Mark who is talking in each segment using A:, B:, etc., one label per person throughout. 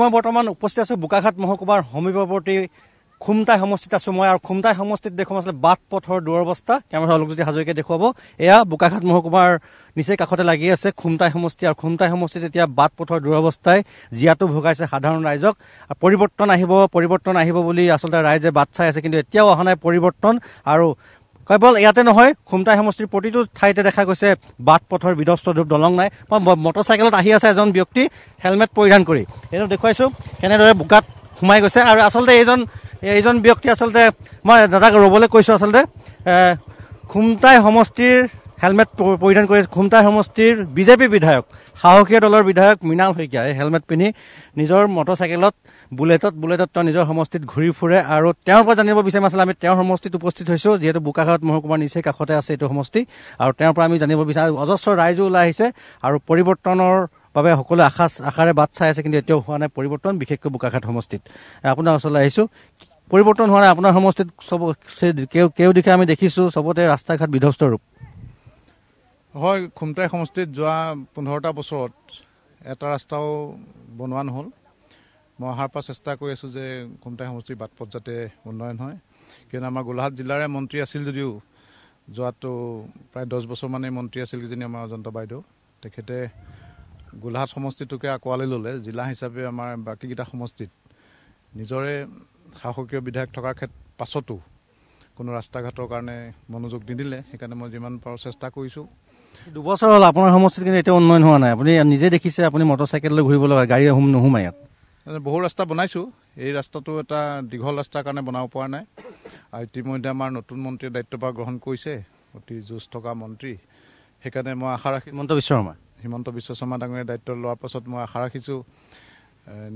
A: মই বৰ্তমান উপস্থিত আছোঁ বোকাঘাট মহকুমাৰ সমীপৱৰ্তী খুমটাই সমষ্টিত আছোঁ মই আৰু খুমটাই সমষ্টিত দেখুৱাম আচলতে বাট পথৰ দুৰৱস্থা কেমেৰা অলোকজ্যোতি হাজৰিকে দেখুৱাব এয়া বোকাঘাট মহকুমাৰ নিচেই কাষতে লাগি আছে খুমটাই সমষ্টি আৰু খুমটাই সমষ্টিত এতিয়া বাট পথৰ দুৰৱস্থাই জীয়াটো ভোগাইছে সাধাৰণ ৰাইজক পৰিৱৰ্তন আহিব পৰিৱৰ্তন আহিব বুলি আচলতে ৰাইজে বাট চাই আছে কিন্তু এতিয়াও অহা নাই পৰিৱৰ্তন আৰু কেৱল ইয়াতে নহয় খুমটাই সমষ্টিৰ প্ৰতিটো ঠাইতে দেখা গৈছে বাট পথৰ বিধ্বস্ত ৰূপ দলং নাই বা মটৰচাইকেলত আহি আছে এজন ব্যক্তি হেলমেট পৰিধান কৰি এইটো দেখুৱাইছোঁ কেনেদৰে বোকাত সোমাই গৈছে আৰু আচলতে এইজন এইজন ব্যক্তি আচলতে মই দাদাক ৰ'বলৈ কৈছোঁ আচলতে খুমটাই সমষ্টিৰ হেলমেট পৰিধান কৰি খুমটাই সমষ্টিৰ বিজেপি বিধায়ক সাহসীয় দলৰ বিধায়ক মৃণাল শইকীয়াই হেলমেট পিন্ধি নিজৰ মটৰচাইকেলত বুলেটত বুলেটত তেওঁ নিজৰ সমষ্টিত ঘূৰি ফুৰে আৰু তেওঁৰ পৰা জানিব বিচাৰিম আছিলে আমি তেওঁৰ সমষ্টিত উপস্থিত হৈছোঁ যিহেতু বোকাঘাট মহকুমাৰ নিচেই কাষতে আছে এইটো সমষ্টি আৰু তেওঁৰ পৰা আমি জানিব বিচাৰোঁ অজস্ৰ ৰাইজো ওলাই আহিছে আৰু পৰিৱৰ্তনৰ বাবে সকলোৱে আশা আশাৰে বাট চাই আছে কিন্তু এতিয়াও হোৱা নাই পৰিৱৰ্তন বিশেষকৈ বোকাঘাট সমষ্টিত আপোনাৰ ওচৰলৈ আহিছোঁ পৰিৱৰ্তন হোৱা নাই আপোনাৰ সমষ্টিত চব কেও কেও দিশে আমি দেখিছোঁ চবতে ৰাস্তা ঘাট বিধ্বস্তৰূপ
B: হয় খুমটাই সমষ্টিত যোৱা পোন্ধৰটা বছৰত এটা ৰাস্তাও বনোৱা নহ'ল মই অহাৰ পৰা চেষ্টা কৰি আছোঁ যে খুমটাই সমষ্টিৰ বাট পথ যাতে উন্নয়ন হয় কিয়নো আমাৰ গোলাঘাট জিলাৰে মন্ত্ৰী আছিল যদিও যোৱাটো প্ৰায় দহ বছৰমানেই মন্ত্ৰী আছিল কেইজনী আমাৰ অজন্ত বাইদেউ তেখেতে গোলাঘাট সমষ্টিটোকে আঁকোৱালি ল'লে জিলা হিচাপে আমাৰ বাকীকেইটা সমষ্টিত নিজৰে শাসকীয় বিধায়ক থকাৰ ক্ষেত পাছতো কোনো ৰাস্তা ঘাটৰ কাৰণে মনোযোগ নিদিলে সেইকাৰণে মই যিমান পাৰোঁ চেষ্টা কৰিছোঁ
A: দুবছৰ হ'ল আপোনাৰ সমষ্টিত কিন্তু এতিয়া উন্নয়ন হোৱা নাই আপুনি নিজে দেখিছে আপুনি মটৰচাইকেল লৈ ঘূৰিব লগা গাড়ী আহোম নোসোমাই ইয়াত
B: বহু ৰাস্তা বনাইছোঁ এই ৰাস্তাটো এটা দীঘল ৰাস্তাৰ কাৰণে বনাব পৰা নাই আৰু ইতিমধ্যে আমাৰ নতুন মন্ত্ৰীয়ে দায়িত্বভাৰ গ্ৰহণ কৰিছে অতি যুঁজ থকা মন্ত্ৰী সেইকাৰণে মই আশা ৰাখি হিমন্ত বিশ্ব শৰ্মা হিমন্ত বিশ্ব শৰ্মা ডাঙৰীয়া দায়িত্ব লোৱাৰ পাছত মই আশা ৰাখিছোঁ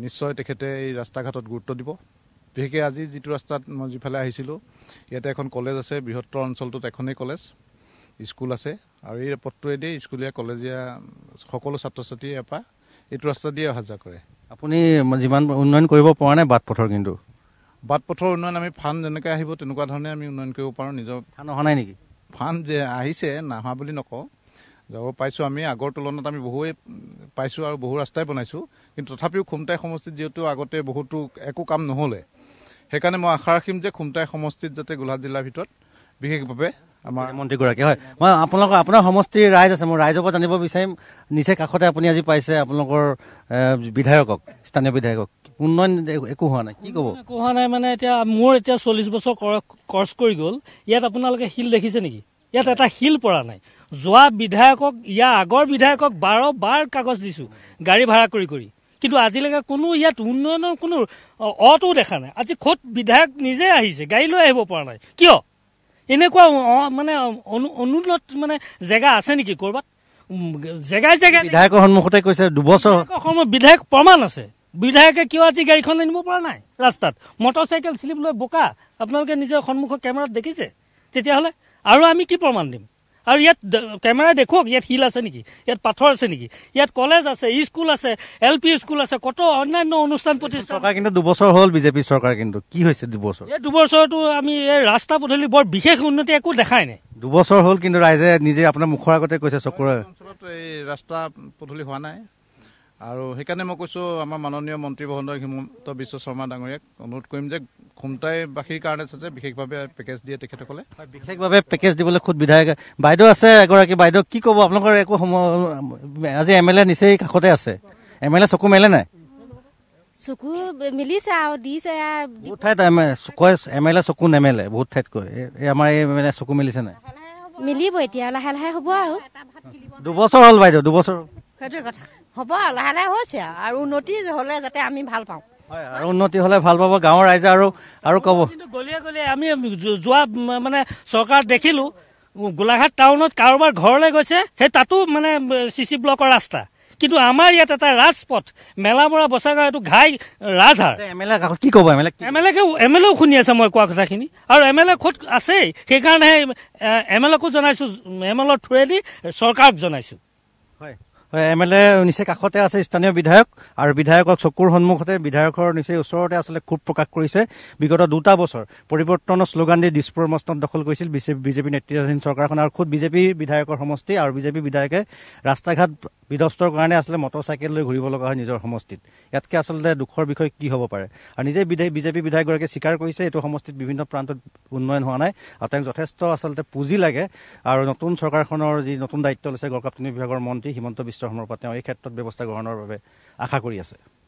B: নিশ্চয় তেখেতে এই ৰাস্তা ঘাটত গুৰুত্ব দিব বিশেষকৈ আজি যিটো ৰাস্তাত মই যিফালে আহিছিলোঁ ইয়াতে এখন কলেজ আছে বৃহত্তৰ অঞ্চলটোত এখনেই কলেজ স্কুল আছে আৰু এই পথটোৱেদি স্কুলীয়া কলেজীয়া সকলো ছাত্ৰ ছাত্ৰীয়ে এপা এইটো ৰাস্তা দিয়ে অহা যোৱা কৰে
A: আপুনি যিমান উন্নয়ন কৰিব পৰা নাই বাট পথৰ কিন্তু
B: বাট পথৰ উন্নয়ন আমি ফাণ্ড যেনেকৈ আহিব তেনেকুৱা ধৰণে আমি উন্নয়ন কৰিব পাৰোঁ নিজৰ ফাণ্ড অহা নাই নেকি ফাণ্ড যে আহিছে নাহা বুলি নকওঁ যাব পাইছোঁ আমি আগৰ তুলনাত আমি বহুৱে পাইছোঁ আৰু বহু ৰাস্তাই বনাইছোঁ কিন্তু তথাপিও খুমটাই সমষ্টিত যিহেতু আগতে বহুতো একো কাম নহ'লে সেইকাৰণে মই আশা ৰাখিম যে খুমটাই সমষ্টিত যাতে গোলাঘাট জিলাৰ ভিতৰত বিশেষভাৱে আমাৰ মন্ত্ৰীগৰাকী
A: হয় মই আপোনালোকৰ আপোনাৰ সমষ্টিৰ ৰাইজ আছে মই ৰাইজৰ পৰা জানিব বিচাৰিম নিচে কাষতে আপুনি আজি পাইছে আপোনালোকৰ বিধায়কক স্থানীয় বিধায়কক উন্নয়ন একো হোৱা নাই কি ক'ব
C: একো হোৱা নাই মানে এতিয়া মোৰ এতিয়া চল্লিছ বছৰ কৰ্চ কৰি গ'ল ইয়াত আপোনালোকে শিল দেখিছে নেকি ইয়াত এটা শিল পৰা নাই যোৱা বিধায়কক ইয়াৰ আগৰ বিধায়কক বাৰ বাৰ কাগজ দিছোঁ গাড়ী ভাড়া কৰি কৰি কিন্তু আজিলৈকে কোনো ইয়াত উন্নয়নৰ কোনো অটো দেখা নাই আজি ক'ত বিধায়ক নিজে আহিছে গাড়ী লৈ আহিব পৰা নাই কিয় এনেকুৱা মানে অনুন্নত মানে জেগা আছে নেকি ক'ৰবাত জেগাই জেগাই বিধায়কৰ
A: সন্মুখতে কৈছে দুবছৰ
C: বিধায়ক প্ৰমাণ আছে বিধায়কে কিয় আজি গাড়ীখন আনিব পৰা নাই ৰাস্তাত মটৰ চাইকেল চিলিবলৈ বোকা আপোনালোকে নিজৰ সন্মুখৰ কেমেৰাত দেখিছে তেতিয়াহ'লে আৰু আমি কি প্ৰমাণ দিম আৰু ইয়াত কেমেৰা দেখুৱাওক ইয়াত শিল আছে নেকি ইয়াত পাথৰ আছে নেকি ইয়াত কলেজ আছে স্কুল আছে এল পি স্কুল আছে কত অন্যান্য অনুষ্ঠান প্ৰতিষ্ঠান
A: কিন্তু দুবছৰ হ'ল বিজেপি চৰকাৰ কিন্তু কি হৈছে দুবছৰ
C: এই দুবছৰটো আমি এই ৰাস্তা
B: পদূলি বৰ বিশেষ উন্নতি একো দেখাই নাই
A: দুবছৰ হ'ল কিন্তু ৰাইজে নিজে আপোনাৰ মুখৰ আগতে কৈছে চকুৰে
B: এই ৰাস্তা পদূলি হোৱা নাই আৰু সেইকাৰণে মই কৈছোঁ আমাৰ মাননীয় মন্ত্ৰী বসুন্ধৰা হিমন্ত বিশ্ব শৰ্মা ডাঙৰীয়াক অনুৰোধ কৰিম যে খুমটাইবাসীৰ কাৰণে চাগে বিশেষভাৱে পেকেজ দিয়ে তেখেতসকলে
A: বিশেষভাৱে পেকেজ দিবলৈ খুদ বিধায়ক বাইদেউ আছে এগৰাকী বাইদেউ কি ক'ব আপোনালোকৰ একো আজি এম এল এ নিচেই কাষতে আছে এম এল এ চকু মেলে নাই চকু মিলিছে আৰু দিছে বহুত ঠাইত কয় এম এল এ চকু নেমেলে বহুত ঠাইত কয় আমাৰ এই এম এল এ চকু মিলিছে নাই
C: মিলিব এতিয়া লাহে লাহে হ'ব আৰু
A: দুবছৰ হ'ল বাইদেউ দুবছৰ
C: সেইটোৱে কথা হ'ব লাহে লাহে হৈছে আৰু উন্নতি হ'লে যাতে আমি ভাল পাওঁ
A: আৰু উন্নতি হ'লে ভাল পাব গাঁৱৰ ৰাইজে আৰু আৰু ক'ব
C: গলিয়ে গলিয়ে আমি যোৱা মানে চৰকাৰ দেখিলোঁ গোলাঘাট টাউনত কাৰোবাৰ ঘৰলৈ গৈছে সেই তাতো মানে চি চি ব্লকৰ ৰাস্তা কিন্তু আমাৰ ইয়াত এটা ৰাজপথ মেলা মেলামৰা বচাগাঁও এইটো ঘাই ৰাজহাৰ এম এল এ কি ক'ব M L M L A M L এও শুনি আছে মই কোৱা কথাখিনি আৰু এম এল এ খুদ আছেই সেইকাৰণে এম এল একো জনাইছোঁ এম এল এৰ থ্ৰুৱেদি চৰকাৰক জনাইছোঁ
A: হয় এম এল এ নিচেই কাষতে আছে স্থানীয় বিধায়ক আৰু বিধায়কক চকুৰ সন্মুখতে বিধায়কৰ নিচেই ওচৰতে আচলতে ক্ষোভ প্ৰকাশ কৰিছে বিগত দুটা বছৰ পৰিৱৰ্তনৰ শ্লোগান দি দিছপুৰ মস্তত দখল কৰিছিল বিজেপি বিজেপি নেতৃত্বাধীন চৰকাৰখন আৰু খুদ বিজেপিৰ বিধায়কৰ সমষ্টি আৰু বিজেপি বিধায়কে ৰাস্তা ঘাট বিধ্বস্তৰ কাৰণে আচলতে মটৰ চাইকেল লৈ ঘূৰিব লগা হয় নিজৰ সমষ্টিত ইয়াতকৈ আচলতে দুখৰ বিষয় কি হ'ব পাৰে আৰু নিজে বিজেপি বিধায়কগৰাকীয়ে স্বীকাৰ কৰিছে এইটো সমষ্টিত বিভিন্ন প্ৰান্তত উন্নয়ন হোৱা নাই আৰু তেওঁক যথেষ্ট আচলতে পুঁজি লাগে আৰু নতুন চৰকাৰখনৰ যি নতুন দায়িত্ব লৈছে গড়কাপ্তনি বিভাগৰ মন্ত্ৰী হিমন্ত বিশ্ব ৰাষ্ট্ৰসমূহৰ পৰা তেওঁ এই ক্ষেত্ৰত ব্যৱস্থা গ্ৰহণৰ বাবে আশা কৰি আছে